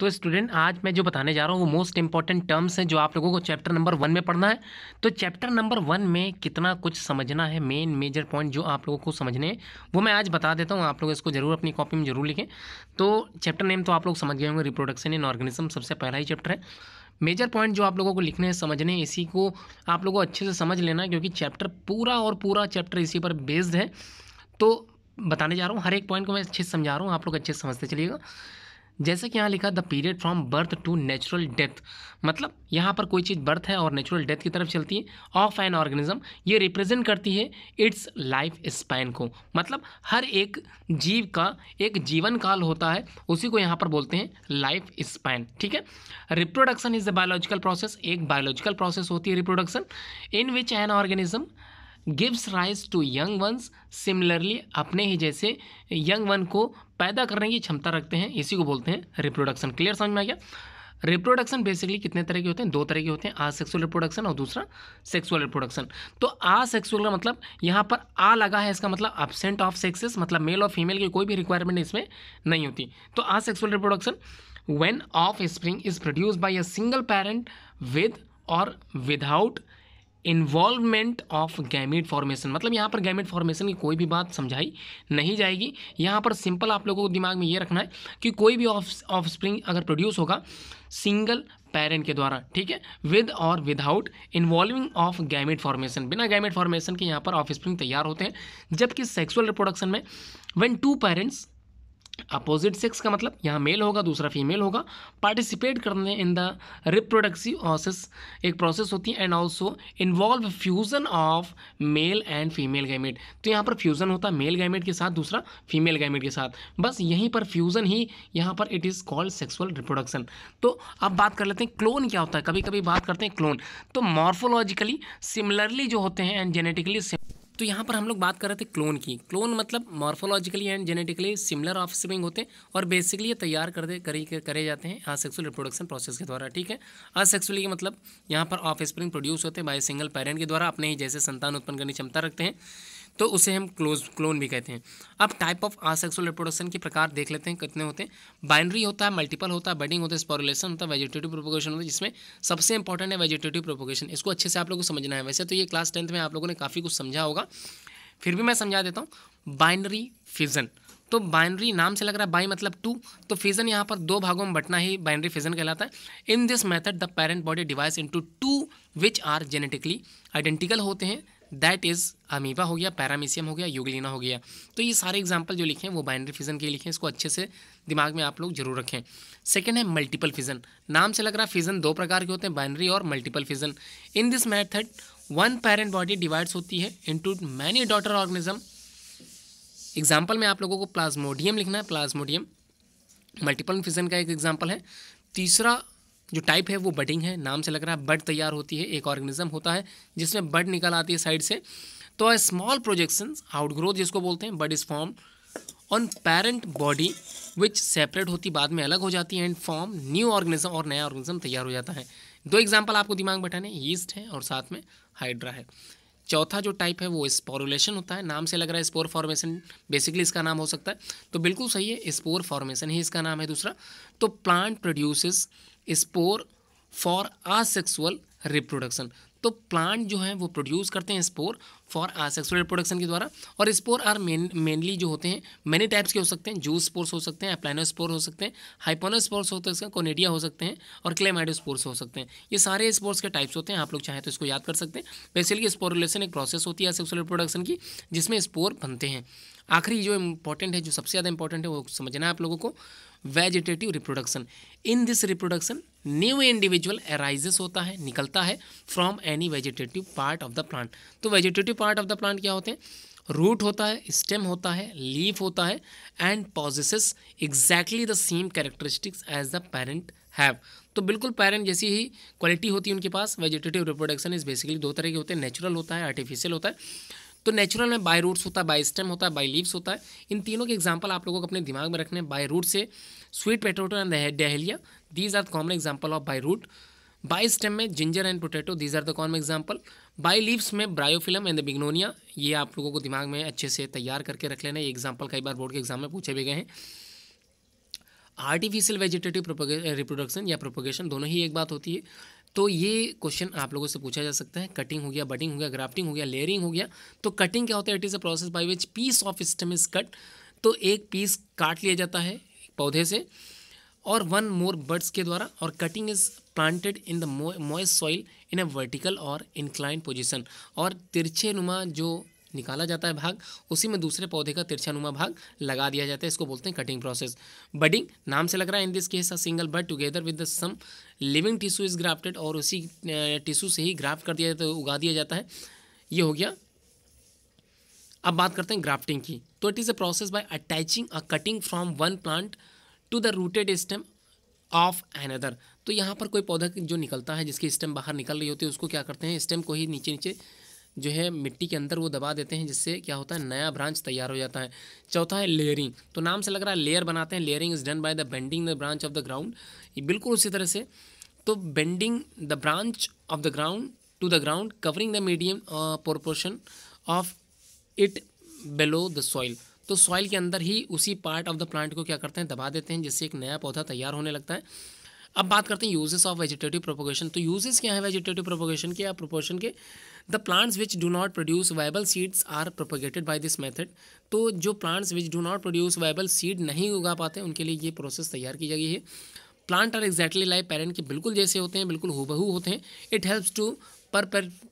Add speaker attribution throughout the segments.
Speaker 1: तो स्टूडेंट आज मैं जो बताने जा रहा हूँ वो मोस्ट इंपॉर्टेंट टर्म्स हैं जो आप लोगों को चैप्टर नंबर वन में पढ़ना है तो चैप्टर नंबर वन में कितना कुछ समझना है मेन मेजर पॉइंट जो आप लोगों को समझने हैं वो मैं आज बता देता हूँ आप लोग इसको जरूर अपनी कॉपी में जरूर लिखें तो चैप्टर नेम तो आप लोग समझ गए होंगे रिप्रोडक्शन इन ऑर्गेनिज्म सबसे पहला ही चैप्टर है मेजर पॉइंट जो आप लोगों को लिखने हैं समझने हैं इसी को आप लोगों को अच्छे से समझ लेना क्योंकि चैप्टर पूरा और पूरा चैप्टर इसी पर बेस्ड है तो बताने जा रहा हूँ हर एक पॉइंट को मैं अच्छे से समझा रहा हूँ आप लोग अच्छे से समझते चलिएगा जैसे कि यहाँ लिखा the period from birth to natural death मतलब यहाँ पर कोई चीज़ बर्थ है और नेचुरल डेथ की तरफ चलती है ऑफ एन ऑर्गेनिज्म ये रिप्रेजेंट करती है इट्स लाइफ स्पैन को मतलब हर एक जीव का एक जीवन काल होता है उसी को यहाँ पर बोलते हैं लाइफ स्पैन ठीक है reproduction is the biological process एक बायोलॉजिकल प्रोसेस होती है reproduction in which an organism gives rise to young ones similarly अपने ही जैसे यंग वन को पैदा करने की क्षमता रखते हैं इसी को बोलते हैं रिप्रोडक्शन क्लियर समझ में आ गया रिप्रोडक्शन बेसिकली कितने तरह के होते हैं दो तरह के होते हैं आ सेक्सुअल रिप्रोडक्शन और दूसरा सेक्सुअल रिप्रोडक्शन तो आ सेक्सुअल का मतलब यहाँ पर आ लगा है इसका मतलब अब्सेंट ऑफ सेक्सेस मतलब मेल और फीमेल की कोई भी रिक्वायरमेंट इसमें नहीं होती तो asexual reproduction when offspring is produce by a single parent with और without involvement of gamete formation मतलब यहाँ पर गैमिट फॉर्मेशन की कोई भी बात समझाई नहीं जाएगी यहाँ पर सिंपल आप लोगों को दिमाग में ये रखना है कि कोई भी ऑफ ऑफ स्प्रिंग अगर प्रोड्यूस होगा सिंगल पेरेंट के द्वारा ठीक है विद और without involving of gamete formation बिना गैमिट फॉर्मेशन के यहाँ पर ऑफ स्प्रिंग तैयार होते हैं जबकि सेक्सुअल रिप्रोडक्शन में when two parents opposite sex का मतलब यहाँ मेल होगा दूसरा फीमेल होगा पार्टिसिपेट करने इन द रिप्रोडक्सिव प्रोसेस एक प्रोसेस होती है and also involve fusion of male and female gamete तो यहाँ पर फ्यूज़न होता है मेल गैमेट के साथ दूसरा फीमेल गैमेट के साथ बस यहीं पर फ्यूज़न ही यहाँ पर it is called sexual reproduction तो अब बात कर लेते हैं क्लोन क्या होता है कभी कभी बात करते हैं क्लोन तो मॉर्फोलॉजिकली सिमिलरली जो होते हैं एंड जेनेटिकली तो यहाँ पर हम लोग बात कर रहे थे क्लोन की क्लोन मतलब morphologically and genetically similar offspring होते हैं और बेसिकली ये तैयार कर दे करे करे जाते हैं असेक्सुअल रिप्रोडक्शन प्रोसेस के द्वारा ठीक है असेक्सुअली मतलब यहाँ पर स्प्रिंग प्रोड्यूस होते हैं बाय सिंगल पेरेंट के द्वारा अपने ही जैसे संतान उत्पन्न करने क्षमता रखते हैं तो उसे हम क्लोज क्लोन भी कहते हैं अब टाइप ऑफ आसेक्सुअल रिप्रोडक्शन के प्रकार देख लेते हैं कितने होते हैं बाइनरी होता है मल्टीपल होता है बडिंग होता है स्पॉरुलेशन होता है वेजिटेटिव प्रोपोगेशन होता है जिसमें सबसे इंपॉर्टेंट है वेजिटेटिव प्रोपोगेशन इसको अच्छे से आप लोग को समझना है वैसे तो ये क्लास टेंथ में आप लोगों ने काफ़ी कुछ समझा होगा फिर भी मैं समझा देता हूँ बाइनरी फिजन तो बाइनरी नाम से लग रहा है बाई मतलब टू तो फिजन यहाँ पर दो भागों में बटना ही बाइनरी फिजन कहलाता है in this method the parent body divides into two which are genetically identical होते हैं दैट इज़ अमीबा हो गया पैरामीशियम हो गया यूगलिना हो गया तो ये सारे एग्जाम्पल जो लिखे हैं वो बाइनरी फिजन के लिखे हैं इसको अच्छे से दिमाग में आप लोग जरूर रखें सेकेंड है मल्टीपल फिजन नाम से लग रहा फिजन दो प्रकार के होते हैं बाइनरी और multiple fission in this method one parent body divides होती है into many daughter organism example में आप लोगों को प्लाज्मोडियम लिखना है प्लाज्मोडियम मल्टीपल फिजन का एक एग्जाम्पल है तीसरा जो टाइप है वो बडिंग है नाम से लग रहा है बड तैयार होती है एक ऑर्गेनिज्म होता है जिसमें बड निकल आती है साइड से तो अ स्मॉल प्रोजेक्शन आउटग्रोथ जिसको बोलते हैं bud is form on parent body which separate होती बाद में अलग हो जाती है एंड फॉर्म न्यू ऑर्गेनिज्म और नया ऑर्गेनिज्म तैयार हो जाता है दो एग्जाम्पल आपको दिमाग बैठाने यीस्ट है और साथ में हाइड्रा है चौथा जो टाइप है वो स्पोरुलेशन होता है नाम से लग रहा है स्पोर फॉर्मेशन बेसिकली इसका नाम हो सकता है तो बिल्कुल सही है स्पोर फॉर्मेशन ही इसका नाम है दूसरा तो plant produces spore for asexual reproduction तो प्लांट जो है वो प्रोड्यूस करते हैं स्पोर फॉर आसेक्सुअल रिप्रोडक्शन के द्वारा और स्पोर आर मेन मेनली जो होते हैं मेनी टाइप्स के हो सकते हैं जूस स्पोर्स हो सकते हैं एप्लाइनोस्पोर हो सकते हैं हाइपोनोस्पोर्स सकते हैं कोनेडिया हो सकते हैं और क्लेमाइडोस्पोर्स हो सकते हैं ये सारे स्पोर्स के टाइप्स होते हैं आप लोग चाहें तो इसको याद कर सकते हैं बेसिकली रिलेशन एक प्रोसेस होती है सेक्सुअल रिप्रोडक्शन की जिसमें स्पोर बनते हैं आखिरी जो इंपॉर्टेंट है जो सबसे ज़्यादा इंपॉर्टेंट है वो समझना है आप लोगों को vegetative reproduction in this reproduction new individual arises होता है निकलता है from any vegetative part of the plant तो vegetative part of the plant क्या होते हैं रूट होता है स्टेम होता है लीफ होता है and possesses exactly the same characteristics as the parent have तो बिल्कुल पेरेंट जैसी ही क्वालिटी होती है उनके पास वेजिटेटिव रिप्रोडक्शन इस बेसिकली दो तरह के होते हैं नेचुरल होता है आर्टिफिशियल होता है तो नेचुरल में बाय रूट्स होता है बाय स्टेम होता है बाय लीव्स होता है इन तीनों के एग्जाम्पल आप लोगों को अपने दिमाग में रखने हैं बाय रूट से sweet potato and dahlia these are the common example of by root by stem में ginger and potato these are the common example by leaves में ब्रायोफिलम एंड द बिग्नोनिया ये आप लोगों को दिमाग में अच्छे से तैयार करके रख लेना ये एग्जाम्पल कई बार बोर्ड के एग्जाम में पूछे भी गए हैं आर्टिफिशियल वेजिटेटिव रिप्रोडक्शन या प्रोपोगेशन दोनों ही एक बात होती है तो ये क्वेश्चन आप लोगों से पूछा जा सकता है कटिंग हो गया बटिंग हो गया ग्राफ्टिंग हो गया लेयरिंग हो गया तो कटिंग क्या होता है it is a process by which piece of stem is cut तो एक पीस काट लिया जाता है पौधे से और वन मोर बर्ड्स के द्वारा और cutting is planted in the moist soil in a vertical और इंक्लाइंड पोजिशन और तिरछे नुमा जो निकाला जाता है भाग उसी में दूसरे पौधे का तिरछानुमा भाग लगा दिया जाता है इसको बोलते हैं कटिंग प्रोसेस बडिंग नाम से लग रहा है in this case a single bud together with some living tissue is grafted और उसी टिश्यू से ही ग्राफ्ट कर दिया जाता है उगा दिया जाता है ये हो गया अब बात करते हैं ग्राफ्टिंग की तो it is a process by attaching a cutting from one plant to the rooted stem of another तो यहाँ पर कोई पौधा जो निकलता है जिसकी स्टेम बाहर निकल रही होती है उसको क्या करते हैं स्टेम को ही नीचे नीचे जो है मिट्टी के अंदर वो दबा देते हैं जिससे क्या होता है नया ब्रांच तैयार हो जाता है चौथा है लेयरिंग तो नाम से लग रहा है लेयर बनाते हैं layering is done by the bending the branch of the ground बिल्कुल उसी तरह से तो bending the branch of the ground to the ground covering the medium proportion of it below the soil तो सॉइल के अंदर ही उसी पार्ट ऑफ द प्लांट को क्या करते हैं दबा देते हैं जिससे एक नया पौधा तैयार होने लगता है अब बात करते हैं यूजेस ऑफ वेजिटेटिव प्रोपोगेशन तो यूजेस क्या है वेजिटेटिव प्रोपोगेशन के या प्रोपोर्शन के the plants which do not produce viable seeds are propagated by this method तो जो plants which do not produce viable seed नहीं उगा पाते उनके लिए ये प्रोसेस तैयार की गई है plant are exactly life parent के बिल्कुल जैसे होते हैं बिल्कुल हुबहू होते हैं it helps to per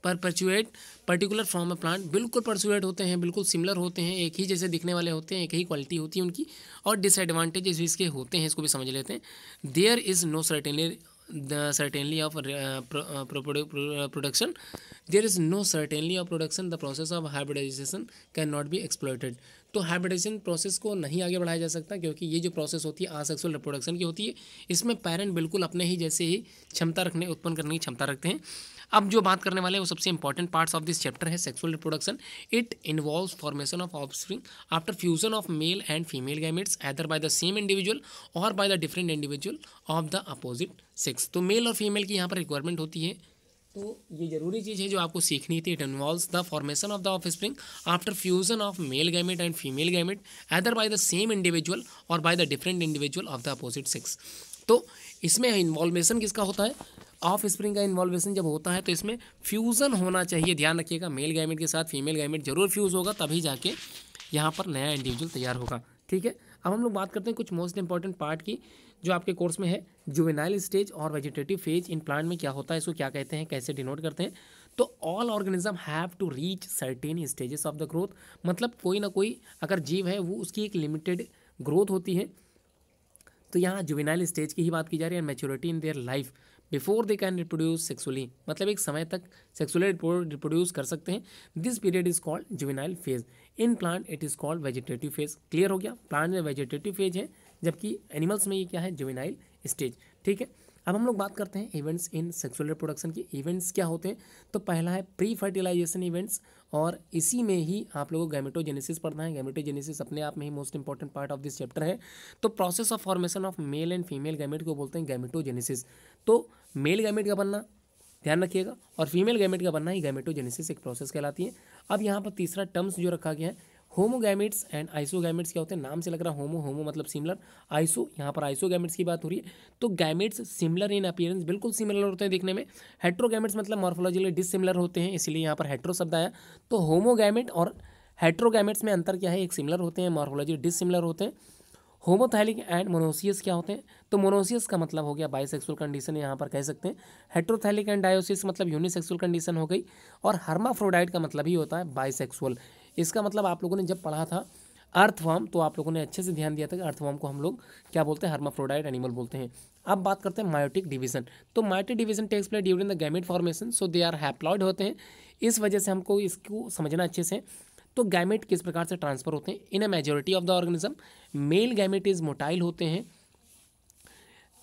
Speaker 1: perpetuate particular form of plant बिल्कुल परचुएट होते हैं बिल्कुल सिमिलर होते हैं एक ही जैसे दिखने वाले होते हैं एक ही क्वालिटी होती है उनकी और डिसएडवांटेजेस इसके होते हैं इसको भी समझ लेते हैं there is no certainly the certainty of uh, uh pro, uh, production there is no certainty of production the process of hybridization cannot be exploited तो हाइब्रिडेशन प्रोसेस को नहीं आगे बढ़ाया जा सकता क्योंकि ये जो प्रोसेस होती है आसेक्सुअल रिप्रोडक्शन की होती है इसमें पेरेंट बिल्कुल अपने ही जैसे ही क्षमता रखने उत्पन्न करने की क्षमता रखते हैं अब जो बात करने वाले हैं वो सबसे important parts of this chapter है sexual reproduction it involve formation of offspring after fusion of male and female gametes either by the same individual और by the different individual of the opposite sex तो male और female की यहाँ पर requirement होती है आपको ये जरूरी चीज़ है जो आपको सीखनी थी it involve the formation of the offspring after fusion of male gamete and female gamete either by the same individual और by the different individual of the opposite sex तो इसमें इन्वॉल्वेशन किसका होता है ऑफ स्प्रिंग का इन्वॉल्वेशन जब होता है तो इसमें फ्यूज़न होना चाहिए ध्यान रखिएगा मेल गैमेट के साथ फीमेल गैमेट जरूर फ्यूज़ होगा तभी जाके यहाँ पर नया इंडिविजुअल तैयार होगा ठीक है अब हम लोग बात करते हैं कुछ मोस्ट इंपॉर्टेंट पार्ट की जो आपके कोर्स में है जुवेनाइल स्टेज और वेजिटेटिव फेज इन प्लांट में क्या होता है इसको क्या कहते हैं कैसे डिनोट करते हैं तो all organism have to reach certain stages of the growth मतलब कोई ना कोई अगर जीव है वो उसकी एक लिमिटेड ग्रोथ होती है तो यहाँ जुवेनाइल स्टेज की ही बात की जा रही है maturity in their life before they can reproduce sexually मतलब एक समय तक सेक्सुअली रिप्रोड्यूस कर सकते हैं this period is called juvenile phase in plant it is called vegetative phase clear हो गया प्लांट में वेजिटेटिव फेज है जबकि एनिमल्स में ये क्या है जुवेनाइल स्टेज ठीक है अब हम लोग बात करते हैं इवेंट्स इन सेक्सुअल रिप्रोडक्शन की इवेंट्स क्या होते हैं तो पहला है प्री फर्टिलाइजेशन इवेंट्स और इसी में ही आप लोगों को गैमेटोजेनेसिस पढ़ना है गैमेटोजेनेसिस अपने आप में ही most important part of this chapter है तो process of formation of male and female gamete को बोलते हैं गैमेटोजेनेसिस तो मेल गैमेट का बनना ध्यान रखिएगा और फीमेल गैमेट का बनना ही गैमेटोजेनेसिस एक प्रोसेस कहलाती है अब यहाँ पर तीसरा टर्म्स जो रखा गया है होमोगैमिट्स एंड आइसोगैमिट्स क्या होते हैं नाम से लग रहा है होमो होमो मतलब सिमिलर आइसो यहाँ पर आइसोगैमिट्स की बात हो रही है तो गैमिट्स सिमिलर इन अपीयरेंस बिल्कुल सिमिलर होते हैं देखने में हेट्रोगैमिट्स मतलब मॉर्फोलॉजिकली डिसिमिलर होते हैं इसलिए यहाँ पर हेट्रो शब्द आया तो होमोगैमिट और हेट्रोगैमिट्स में अंतर क्या है एक सिमिलर होते हैं मॉर्फोलॉजी डिसिमिलर होते हैं होमोथैलिक एंड मोनोसियस क्या होते हैं तो मोनोसियस का मतलब हो गया बाइसेक्सुअल कंडीशन यहाँ पर कह सकते हैं हेट्रोथैलिक एंड डायोसिस मतलब यूनिसेक्सुअल कंडीशन हो गई और हर्माफ्रोडाइट का मतलब ही होता है बाइसेक्सुअल इसका मतलब आप लोगों ने जब पढ़ा था अर्थवाम तो आप लोगों ने अच्छे से ध्यान दिया था कि अर्थवाम को हम लोग क्या बोलते हैं हर्माफ्रोडाइट एनिमल बोलते हैं अब बात करते हैं मायोटिक डिवीजन तो meiotic division takes place during the gamete formation so they are haploid होते हैं इस वजह से हमको इसको समझना अच्छे से तो गैमेट किस प्रकार से ट्रांसफर होते हैं in a majority of the organism male gamete is motile होते हैं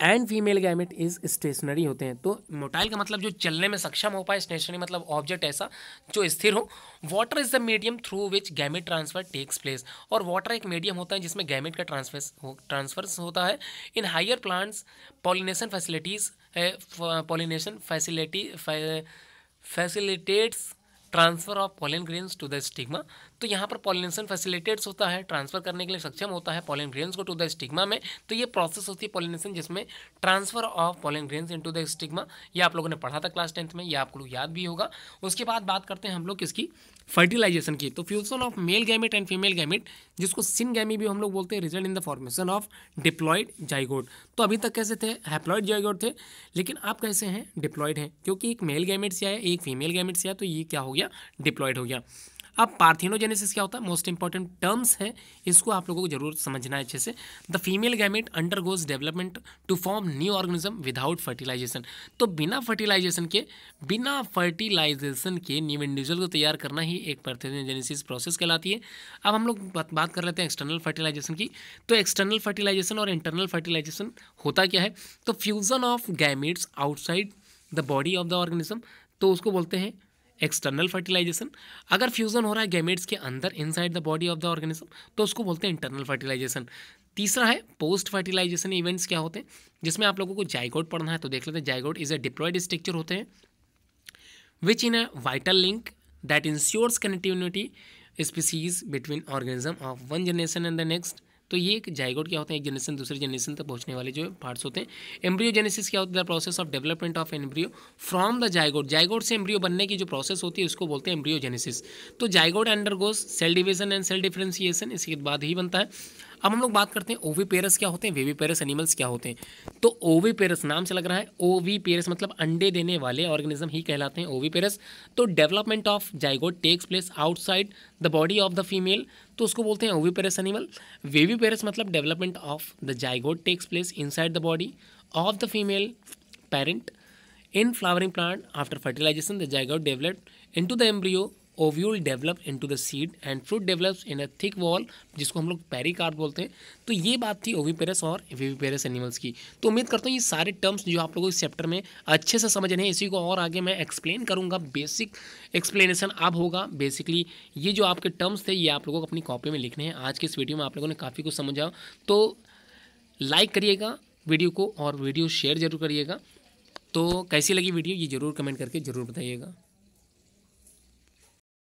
Speaker 1: and female gamete is stationary होते हैं तो मोटाइल का मतलब जो चलने में सक्षम हो पाए स्टेशनरी मतलब ऑब्जेक्ट ऐसा जो स्थिर हो water is the medium through which gamete transfer takes place और वाटर एक मीडियम होता है जिसमें गैमेट का ट्रांसफर ट्रांसफर होता है in higher plants pollination facilities pollination facility facilitates transfer of pollen grain to the stigma तो यहाँ पर पॉलिनेशन फैसिलिटेट्स होता है ट्रांसफर करने के लिए सक्षम होता है पॉलिन ग्रेन्स को टू द स्टिग्मा में तो ये प्रोसेस होती है पॉलिनेशन जिसमें transfer of pollen grains in the stigma ये आप लोगों ने पढ़ा था क्लास टेंथ में ये आप लोग याद भी होगा उसके बाद बात करते हैं हम लोग किसकी फर्टिलाइजेशन की तो fusion of male gamete and female gamete जिसको सिन गैमी भी हम लोग बोलते हैं result in the formation of diploid zygote तो अभी तक कैसे थे हैप्लॉयड जाइगोड थे लेकिन आप कैसे हैं डिप्लॉयड हैं क्योंकि एक मेल गैमिट से आया एक फीमेल गैमिट से आया तो ये क्या हो गया डिप्लॉयड हो गया अब पार्थिनोजेनेसिस क्या होता है मोस्ट इंपॉर्टेंट टर्म्स हैं इसको आप लोगों को जरूर समझना है अच्छे से the female gamete undergoes development to form new organism without fertilisation तो बिना फर्टिलाइजेशन के बिना फर्टिलाइजेशन के न्यू इंडिविजुअल को तैयार करना ही एक पार्थिनोजेनेसिस प्रोसेस कहलाती है अब हम लोग बात, बात कर लेते हैं एक्सटर्नल फर्टिलाइजेशन की तो एक्सटर्नल फर्टिलाइजेशन और इंटरनल फर्टिलाइजेशन होता क्या है तो fusion of gametes outside the body of the organism तो उसको बोलते हैं एक्सटर्नल फर्टिलाइजेशन अगर फ्यूज़न हो रहा है गैमेट्स के अंदर inside the body of the organism तो उसको बोलते हैं इंटरनल फर्टिलाइजेशन तीसरा है पोस्ट फर्टिलाइजेशन इवेंट्स क्या होते हैं जिसमें आप लोगों को जायगोड पढ़ना है तो देख लेते हैं zygote is a diploid structure होते हैं which in a vital link that ensures connectivity species between organism of one generation and the next तो ये एक जायगोट क्या होता है एक जनरेशन दूसरे जनरेशन तक पहुंचने वाले जो पार्ट्स होते हैं एम्ब्रियो जेनेसिस क्या होता है the process of development of embryo from the zygote zygote से एम्ब्रियो बनने की जो प्रोसेस होती है उसको बोलते हैं एम्ब्रियो जेनेसिस तो zygote undergoes cell division and cell differentiation इसके बाद ही बनता है अब हम लोग बात करते हैं ओवी पेरस क्या होते हैं वेवी पेरस एनिमल्स क्या होते हैं तो ओवी पेरस नाम से लग रहा है ओवी पेरस मतलब अंडे देने वाले ऑर्गेनिज्म ही कहलाते हैं ओवी पेरस तो development of zygote takes place outside the body of the female तो उसको बोलते हैं ओवी पेरस एनिमल वेवी पेरस मतलब development of the zygote takes place side the body of the female parent in flowering plant after fertilisation the zygote developed to the embryo ovule develop into the seed and fruit develops in a thick wall जिसको हम लोग card बोलते हैं तो ये बात थी oviparous और एवीपेरस एनिमल्स की तो उम्मीद करता हूँ ये सारे टर्म्स जो आप लोगों इस चैप्टर में अच्छे से समझ रहे हैं इसी को और आगे मैं एक्सप्लेन करूँगा बेसिक एक्सप्लेनेशन अब होगा बेसिकली ये जो आपके टर्म्स थे ये आप लोगों को अपनी कॉपी में लिखने हैं आज के इस वीडियो में आप लोगों ने काफ़ी कुछ समझा तो लाइक करिएगा वीडियो को और वीडियो शेयर जरूर करिएगा तो कैसी लगी वीडियो ये ज़रूर कमेंट करके ज़रूर बताइएगा